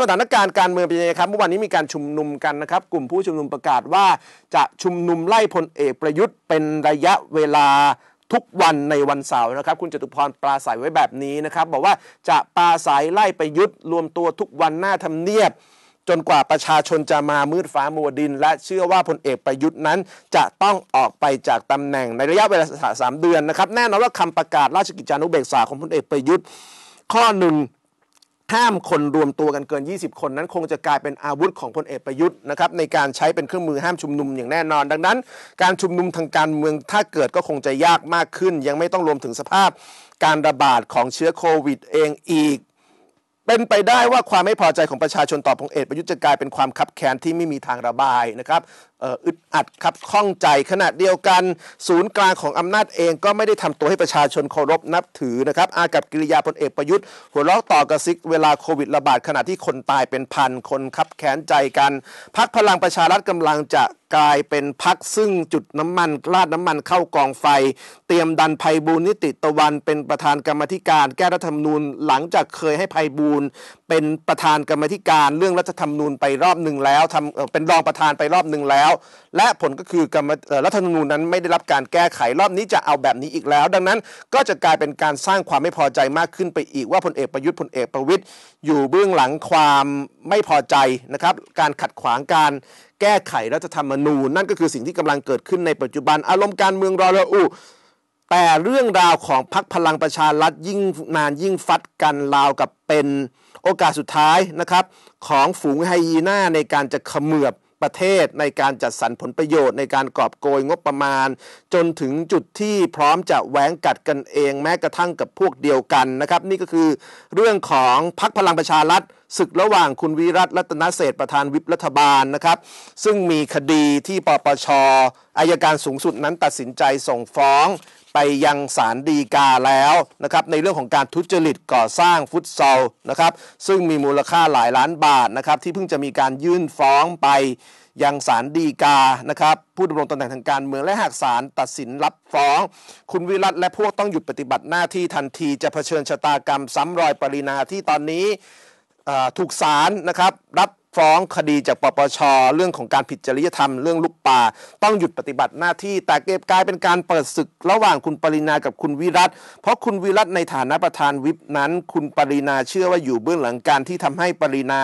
สถานการณ์การเมืองเป็นยังไงครับเมื่อวานนี้มีการชุมนุมกันนะครับกลุ่มผู้ชุมนุมประกาศว่า จะชุมนุมไล่พลเอกประยุทธ์ เป็นระยะเวลาทุกวันในวันเสาร์นะครับ คุณจตุพรปราศัยไว้แบบนี้นะครับบอกว่าจะปราศัยไล่ประยุทธ์รวมตัวทุกวันหน้าทำเนียบ จนกว่าประชาชนจะมามืดฟ้ามัวดิน และเชื่อว่าพลเอกประยุทธ์นั้น จะต้องออกไปจากตำแหน่งในระยะเวลาสามเดือนนะครับแน่นอนว่าคำประกาศราชกิจจานุเบกษาของพลเอกประยุทธ์ ข้อหนึ่งห้ามคนรวมตัวกันเกิน 20 คนนั้นคงจะกลายเป็นอาวุธของพลเอกประยุทธ์นะครับในการใช้เป็นเครื่องมือห้ามชุมนุมอย่างแน่นอน ดังนั้นการชุมนุมทางการเมืองถ้าเกิดก็คงจะยากมากขึ้น ยังไม่ต้องรวมถึงสภาพการระบาดของเชื้อโควิดเองอีกเป็นไปได้ว่าความไม่พอใจของประชาชนต่อพลเอกประยุทธ์จะกลายเป็นความคับแค้นที่ไม่มีทางระบายนะครับอึดอัดครับข้องใจขณะเดียวกัน ศูนย์กลางของอำนาจเองก็ไม่ได้ทำตัวให้ประชาชนเคารพนับถือนะครับอากับกิริยาพลเอกประยุทธ์ หัวเราะต่อกระซิกเวลาโควิดระบาดขณะที่คนตายเป็นพันคนคับแค้นใจกันพักพลังประชารัฐกำลังจะกลายเป็นพักซึ่งจุดน้ำมันลาดน้ำมันเข้ากองไฟเตรียมดันภัยบูลนิติตะวันเป็นประธานกรรมธิการแก้รัฐธรรมนูญหลังจากเคยให้ภัยบูลเป็นประธานกรรมธิการเรื่องรัฐธรรมนูญไปรอบหนึ่งแล้วทำเป็นรองประธานไปรอบหนึ่งแล้ว และผลก็คือกรรมรัฐธรรมนูญนั้นไม่ได้รับการแก้ไขรอบนี้จะเอาแบบนี้อีกแล้ว ดังนั้นก็จะกลายเป็นการสร้างความไม่พอใจมากขึ้นไปอีกว่าพลเอกประยุทธ์พลเอกประวิตยอยู่เบื้องหลังความไม่พอใจนะครับ การขัดขวางการแก้ไขรัฐธรรมนูญนั่นก็คือ สิ่งที่กำลังเกิดขึ้นในปัจจุบัน อารมณ์การเมืองรอระอุแต่เรื่องราวของพักพลังประชารัฐยิ่งนานยิ่งฟัดกันราวกับเป็นโอกาสสุดท้ายนะครับ ของฝูงไฮยีน่าในการจะขมือบประเทศในการจัดสรรผลประโยชน์ ในการกอบโกยงบประมาณ จนถึงจุดที่พร้อมจะแหวงกัดกันเองแม้กระทั่งกับพวกเดียวกันนะครับ นี่ก็คือเรื่องของพักพลังประชารัฐศึกระหว่างคุณวิรัตรัตนเศษประธานวิปรัฐบาลนะครับ ซึ่งมีคดีที่ปปชอายการสูงสุดนั้นตัดสินใจส่งฟ้องไปยังศาลฎีกาแล้วนะครับในเรื่องของการทุจริตก่อสร้างฟุตซอลนะครับซึ่งมีมูลค่าหลายล้านบาทนะครับที่เพิ่งจะมีการยื่นฟ้องไปยังศาลฎีกานะครับผู้ดำรงตำแหน่งทางการเมืองและหากศาลตัดสินรับฟ้อง คุณวิรัตและพวกต้องหยุดปฏิบัติหน้าที่ทันทีจะเผชิญชะตากรรมซ้ำรอยปรินาที่ตอนนี้ถูกศาลนะครับรับฟ้องคดีจากปปช เรื่องของการผิดจริยธรรมเรื่องลูกป่า ต้องหยุดปฏิบัติหน้าที่แต่เก็บกลายเป็นการเปิดศึกระหว่างคุณปรินากับคุณวิรัตเพราะคุณวิรัตในฐานะประธานวิปนั้น คุณปรินาเชื่อว่าอยู่เบื้องหลังการที่ทำให้ปรินา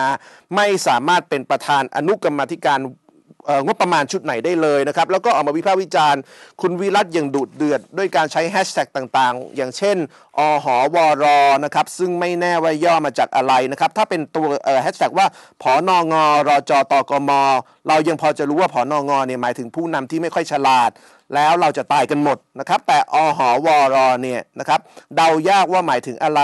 ไม่สามารถเป็นประธานอนุกรรมธิการงบประมาณชุดไหนได้เลยนะครับ แล้วก็ออกมาวิพากษ์วิจารณ์คุณวิรัตอย่างดุเดือด ด้วยการใช้แฮชแท็กต่างๆ อย่างเช่นอหอวอรอนะครับ ซึ่งไม่แน่ว่าย่อมาจากอะไรนะครับ ถ้าเป็นตัวแฮชแท็กว่าผอนองอรอจอตอกม เรายังพอจะรู้ว่าผอนองอเนี่ยหมายถึงผู้นำที่ไม่ค่อยฉลาด แล้วเราจะตายกันหมดนะครับ แต่อหอวอรอเนี่ยนะครับเดายากว่าหมายถึงอะไร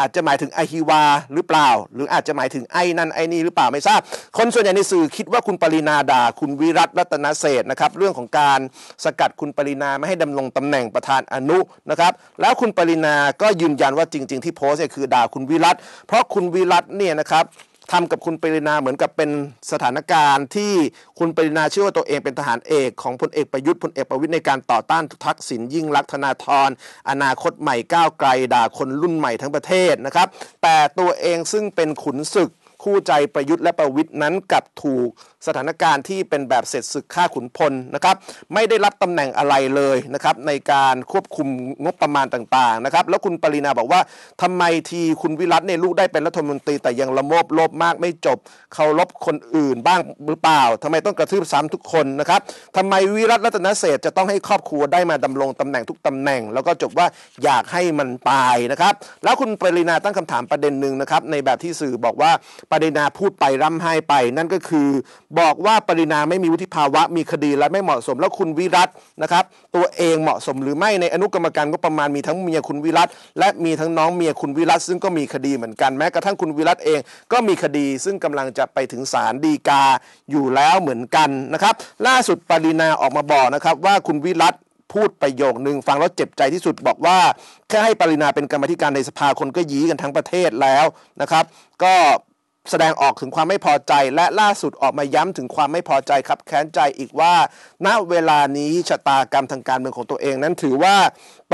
อาจจะหมายถึงไอฮิวาหรือเปล่า หรืออาจจะหมายถึงไอนั่นไอนี่หรือเปล่าไม่ทราบ คนส่วนใหญ่ในสื่อคิดว่าคุณปรินาดาคุณวิรัต รัตนเศษนะครับ เรื่องของการสกัดคุณปรินาไม่ให้ดำรงตำแหน่งประธานอนุนะครับ แล้วคุณปรินาก็ยืนยันว่าจริงๆ ที่โพสต์เนี่ยคือด่าคุณวิรัตเพราะคุณวิรัตเนี่ยนะครับทำกับคุณปรินาเหมือนกับเป็นสถานการณ์ที่คุณปรินาเชื่อว่าตัวเองเป็นทหารเอก ของพลเอกประยุทธ์พลเอกประวิทย์ในการต่อต้านทักษิณยิ่งลักษณ์ธนาธรอนาคตใหม่ก้าวไกลด่าคนรุ่นใหม่ทั้งประเทศนะครับ แต่ตัวเองซึ่งเป็นขุนศึกคู่ใจประยุทธ์และประวิทย์นั้นกลับถูกสถานการณ์ที่เป็นแบบเสร็จศึกฆ่าขุนพลนะครับไม่ได้รับตำแหน่งอะไรเลยนะครับในการควบคุมงบประมาณต่างๆนะครับแล้วคุณปรินาบอกว่าทำไมทีคุณวิรัตเนี่ยลูกได้เป็นรัฐมนตรี แต่ยังละโมบโลภมากไม่จบ เคารพคนอื่นบ้างหรือเปล่า ทำไมต้องกระทืบซ้ำทุกคนนะครับทำไมวิรัตรัตนเศษจะต้องให้ครอบครัวได้มาดำรงตำแหน่งทุกตำแหน่งแล้วก็จบว่าอยากให้มันตายนะครับแล้วคุณปรินาตั้งคำถามประเด็นหนึ่งนะครับในแบบที่สื่อบอกว่าปรินาพูดไปร่ำไห้ไป นั่นก็คือบอกว่าปรินาไม่มีวุฒิภาวะ มีคดีและไม่เหมาะสมแล้วคุณวิรัตนะครับตัวเองเหมาะสมหรือไม่ในอนุกรรมการก็ประมาณมีทั้งเมียคุณวิรัตและมีทั้งน้องเมียคุณวิรัตซึ่งก็มีคดีเหมือนกันแม้กระทั่งคุณวิรัตเองก็มีคดีซึ่งกำลังจะไปถึงศาลฎีกาอยู่แล้วเหมือนกันนะครับ ล่าสุดปรินาออกมาบอกนะครับ ว่าคุณวิรัตพูดประโยคนึ่งฟังแล้วเจ็บใจที่สุดบอกว่า แค่ให้ปรินาเป็นกรรมธิการในสภาคนก็ยี้กันทั้งประเทศแล้วนะครับ ก็แสดงออกถึงความไม่พอใจและล่าสุดออกมาย้ำถึงความไม่พอใจครับแค้นใจอีกว่า ณเวลานี้ชะตากรรมทางการเมืองของตัวเองนั้นถือว่า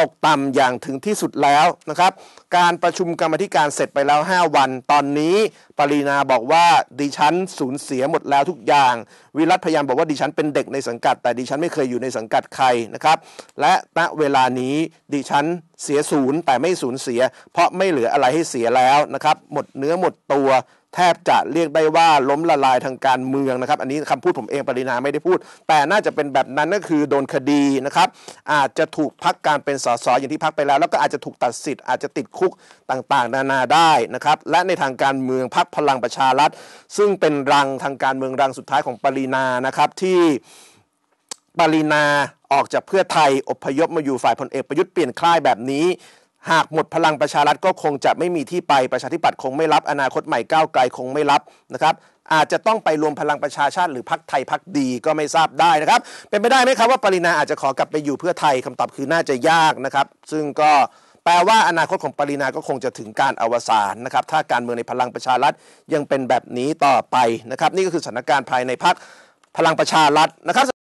ตกต่ำอย่างถึงที่สุดแล้วนะครับ การประชุมกรรมธิการเสร็จไปแล้ว 5 วัน ตอนนี้ปรีนาบอกว่าดิฉันสูญเสียหมดแล้วทุกอย่าง วิรัตพยายามบอกว่าดิฉันเป็นเด็กในสังกัด แต่ดิฉันไม่เคยอยู่ในสังกัดใครนะครับ และณเวลานี้ดิฉันเสียศูนย์แต่ไม่สูญเสีย เพราะไม่เหลืออะไรให้เสียแล้วนะครับ หมดเนื้อหมดตัวแทบจะเรียกได้ว่าล้มละลายทางการเมืองนะครับอันนี้คำพูดผมเองปรินาไม่ได้พูด แต่น่าจะเป็นแบบนั้นก็คือโดนคดีนะครับอาจจะถูกพักการเป็นสสอย่างที่พักไปแล้ว แล้วก็อาจจะถูกตัดสิทธิ์อาจจะติดคุกต่างๆ นานาได้นะครับและในทางการเมืองพักพลังประชารัฐ ซึ่งเป็นรังทางการเมืองรังสุดท้ายของปรินานะครับที่ปรินาออกจากเพื่อไทยอพยพมาอยู่ฝ่ายพลเอกประยุทธ์เปลี่ยนคล้ายแบบนี้หากหมดพลังประชารัฐก็คงจะไม่มีที่ไปประชาธิปัตย์คงไม่รับ อนาคตใหม่ก้าวไกลคงไม่รับนะครับ อาจจะต้องไปรวมพลังประชาชาติ หรือพักไทยพักดีก็ไม่ทราบได้นะครับเป็นไปได้ไหมครับว่าปรินาอาจจะขอกลับไปอยู่เพื่อไทยคำตอบคือน่าจะยากนะครับซึ่งก็แปลว่าอนาคตของปรินาก็คงจะถึงการอวสานนะครับถ้าการเมืองในพลังประชารัฐยังเป็นแบบนี้ต่อไปนะครับนี่ก็คือสถานการณ์ภายในพักพลังประชารัฐนะครับ